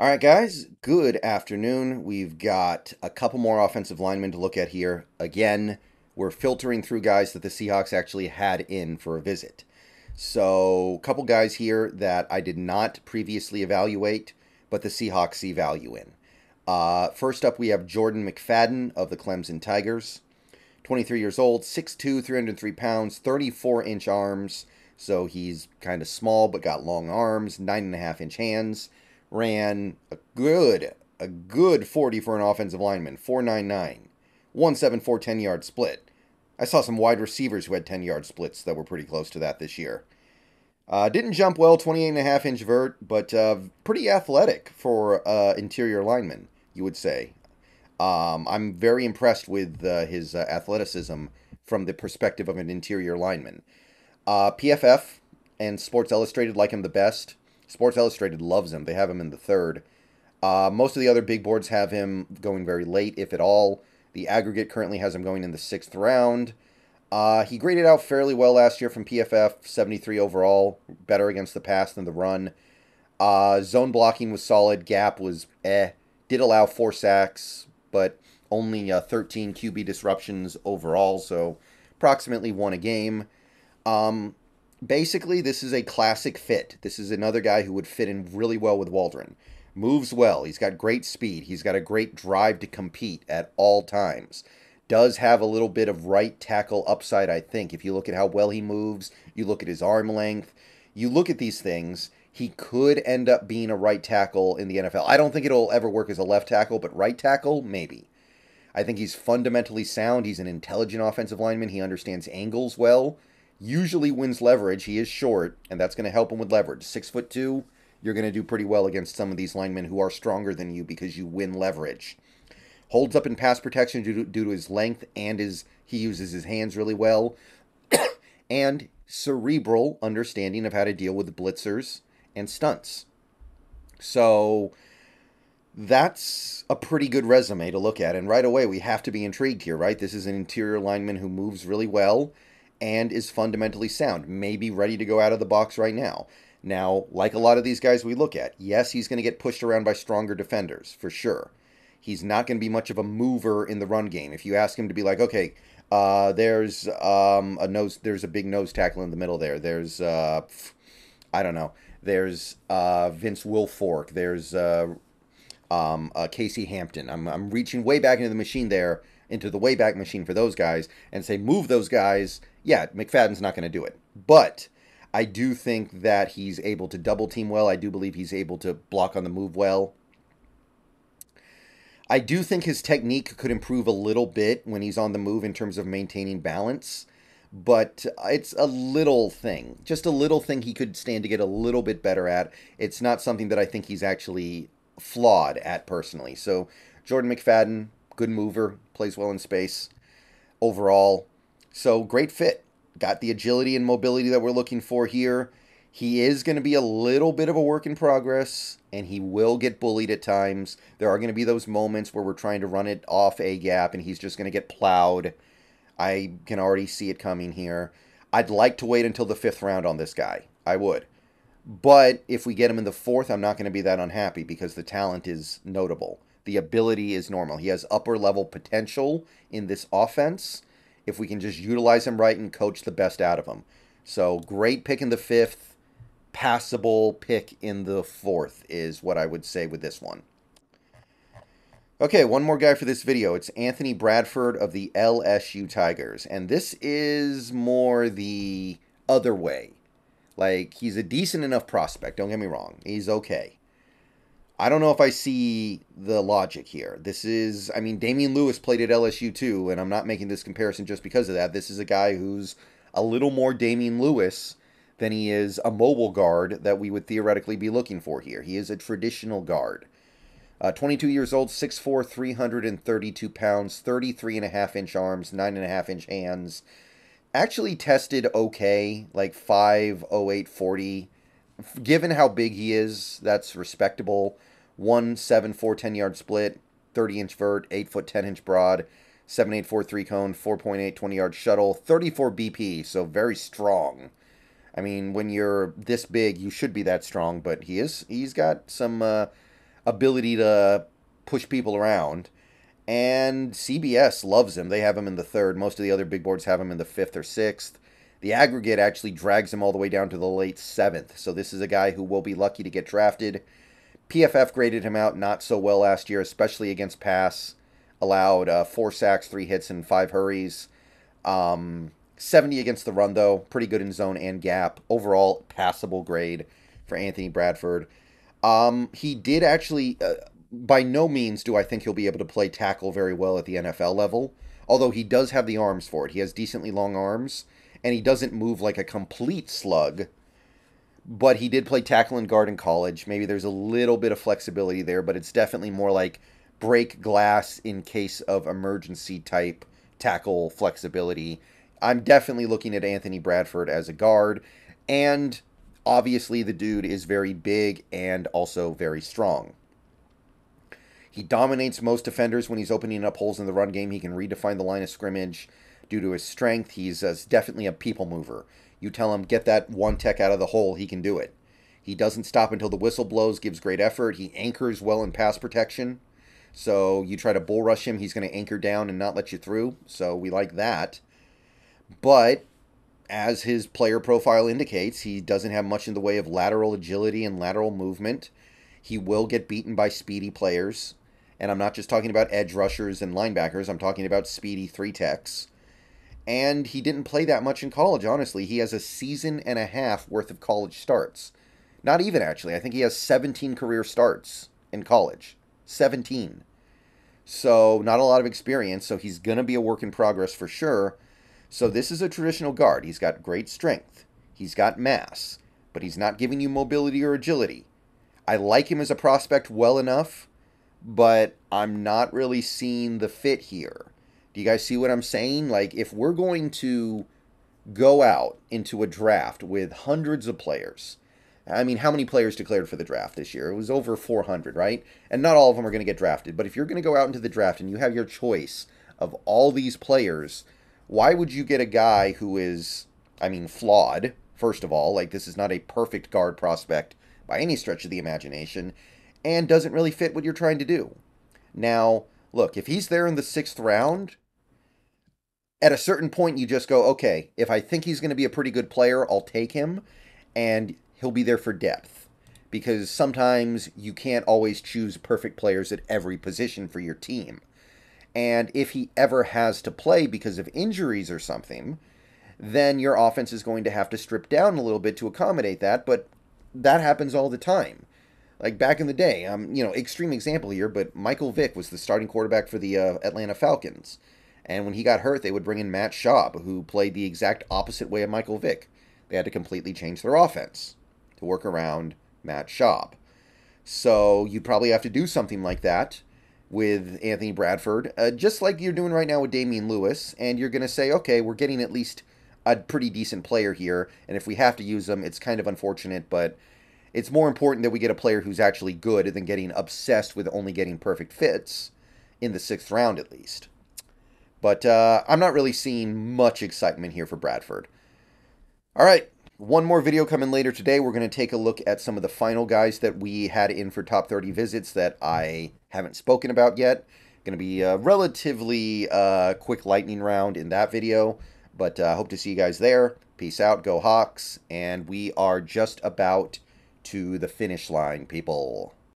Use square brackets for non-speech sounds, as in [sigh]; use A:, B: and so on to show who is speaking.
A: All right, guys, good afternoon. We've got a couple more offensive linemen to look at here. Again, we're filtering through guys that the Seahawks actually had in for a visit. So, a couple guys here that I did not previously evaluate, but the Seahawks see value in. Uh, first up, we have Jordan McFadden of the Clemson Tigers. 23 years old, 6'2, 303 pounds, 34 inch arms. So he's kind of small but got long arms, 9.5 inch hands ran a good a good 40 for an offensive lineman, 499, 174 10 yard split. I saw some wide receivers who had 10 yard splits that were pretty close to that this year. Uh, didn't jump well, 28 and a half inch vert, but uh, pretty athletic for uh, interior lineman, you would say. Um, I'm very impressed with uh, his uh, athleticism from the perspective of an interior lineman. Uh, PFF and Sports Illustrated like him the best. Sports Illustrated loves him. They have him in the third. Uh, most of the other big boards have him going very late, if at all. The aggregate currently has him going in the sixth round. Uh, he graded out fairly well last year from PFF, 73 overall, better against the pass than the run. Uh, zone blocking was solid. Gap was eh. Did allow four sacks, but only uh, 13 QB disruptions overall, so approximately one a game. Um, basically, this is a classic fit. This is another guy who would fit in really well with Waldron. Moves well. He's got great speed. He's got a great drive to compete at all times. Does have a little bit of right tackle upside, I think. If you look at how well he moves, you look at his arm length, you look at these things, he could end up being a right tackle in the NFL. I don't think it'll ever work as a left tackle, but right tackle, maybe. I think he's fundamentally sound. He's an intelligent offensive lineman. He understands angles well usually wins leverage. He is short, and that's going to help him with leverage. Six foot two, you're going to do pretty well against some of these linemen who are stronger than you because you win leverage. Holds up in pass protection due to, due to his length and his he uses his hands really well, [coughs] and cerebral understanding of how to deal with blitzers and stunts. So that's a pretty good resume to look at. And right away, we have to be intrigued here, right? This is an interior lineman who moves really well and is fundamentally sound, maybe ready to go out of the box right now. Now, like a lot of these guys we look at, yes, he's going to get pushed around by stronger defenders, for sure. He's not going to be much of a mover in the run game. If you ask him to be like, okay, uh, there's um, a nose, there's a big nose tackle in the middle there. There's, uh, I don't know, there's uh, Vince Wilfork, there's uh, um, uh, Casey Hampton. I'm, I'm reaching way back into the machine there, into the wayback machine for those guys, and say move those guys. Yeah, McFadden's not going to do it, but I do think that he's able to double team well. I do believe he's able to block on the move well. I do think his technique could improve a little bit when he's on the move in terms of maintaining balance, but it's a little thing, just a little thing he could stand to get a little bit better at. It's not something that I think he's actually flawed at personally. So Jordan McFadden, good mover, plays well in space overall. So great fit. Got the agility and mobility that we're looking for here. He is going to be a little bit of a work in progress, and he will get bullied at times. There are going to be those moments where we're trying to run it off a gap, and he's just going to get plowed. I can already see it coming here. I'd like to wait until the fifth round on this guy. I would. But if we get him in the fourth, I'm not going to be that unhappy because the talent is notable. The ability is normal. He has upper level potential in this offense if we can just utilize him right and coach the best out of him. So great pick in the fifth, passable pick in the fourth is what I would say with this one. Okay, one more guy for this video. It's Anthony Bradford of the LSU Tigers. And this is more the other way like he's a decent enough prospect. Don't get me wrong. He's okay. I don't know if I see the logic here. This is, I mean, Damian Lewis played at LSU too, and I'm not making this comparison just because of that. This is a guy who's a little more Damian Lewis than he is a mobile guard that we would theoretically be looking for here. He is a traditional guard. Uh, 22 years old, 6'4, 332 pounds, 33 and a half inch arms, 9 and a half inch hands, actually tested okay, like 50840. Given how big he is, that's respectable. One seven four ten 10 yard split, 30 inch vert, 8 foot 10 inch broad, seven eight four three cone, 4.8 20 yard shuttle, 34 BP, so very strong. I mean, when you're this big, you should be that strong, but he is he's got some uh, ability to push people around. And CBS loves him. They have him in the third. Most of the other big boards have him in the fifth or sixth. The aggregate actually drags him all the way down to the late seventh. So this is a guy who will be lucky to get drafted. PFF graded him out not so well last year, especially against pass. Allowed uh, four sacks, three hits, and five hurries. Um, 70 against the run, though. Pretty good in zone and gap. Overall, passable grade for Anthony Bradford. Um, he did actually, uh, by no means do I think he'll be able to play tackle very well at the NFL level, although he does have the arms for it. He has decently long arms, and he doesn't move like a complete slug. But he did play tackle and guard in college. Maybe there's a little bit of flexibility there, but it's definitely more like break glass in case of emergency type tackle flexibility. I'm definitely looking at Anthony Bradford as a guard, and obviously the dude is very big and also very strong. He dominates most defenders when he's opening up holes in the run game. He can redefine the line of scrimmage due to his strength. He's uh, definitely a people mover. You tell him, get that one tech out of the hole, he can do it. He doesn't stop until the whistle blows, gives great effort. He anchors well in pass protection. So you try to bull rush him, he's going to anchor down and not let you through. So we like that. But as his player profile indicates, he doesn't have much in the way of lateral agility and lateral movement. He will get beaten by speedy players. And I'm not just talking about edge rushers and linebackers, I'm talking about speedy three techs. And he didn't play that much in college, honestly. He has a season and a half worth of college starts. Not even, actually. I think he has 17 career starts in college. 17. So, not a lot of experience. So, he's going to be a work in progress for sure. So, this is a traditional guard. He's got great strength, he's got mass, but he's not giving you mobility or agility. I like him as a prospect well enough but I'm not really seeing the fit here. Do you guys see what I'm saying? Like, if we're going to go out into a draft with hundreds of players, I mean, how many players declared for the draft this year? It was over 400, right? And not all of them are going to get drafted. But if you're going to go out into the draft and you have your choice of all these players, why would you get a guy who is, I mean, flawed, first of all? Like, this is not a perfect guard prospect by any stretch of the imagination and doesn't really fit what you're trying to do. Now, look, if he's there in the sixth round, at a certain point, you just go, okay, if I think he's going to be a pretty good player, I'll take him, and he'll be there for depth. Because sometimes you can't always choose perfect players at every position for your team. And if he ever has to play because of injuries or something, then your offense is going to have to strip down a little bit to accommodate that. But that happens all the time like back in the day. Um, you know, extreme example here, but Michael Vick was the starting quarterback for the uh, Atlanta Falcons, and when he got hurt, they would bring in Matt Schaub, who played the exact opposite way of Michael Vick. They had to completely change their offense to work around Matt Schaub. So you'd probably have to do something like that with Anthony Bradford, uh, just like you're doing right now with Damian Lewis, and you're going to say, okay, we're getting at least a pretty decent player here, and if we have to use them, it's kind of unfortunate, but it's more important that we get a player who's actually good than getting obsessed with only getting perfect fits in the sixth round, at least. But uh, I'm not really seeing much excitement here for Bradford. All right, one more video coming later today. We're going to take a look at some of the final guys that we had in for top 30 visits that I haven't spoken about yet. Going to be a relatively uh, quick lightning round in that video, but I uh, hope to see you guys there. Peace out, go Hawks, and we are just about to the finish line, people.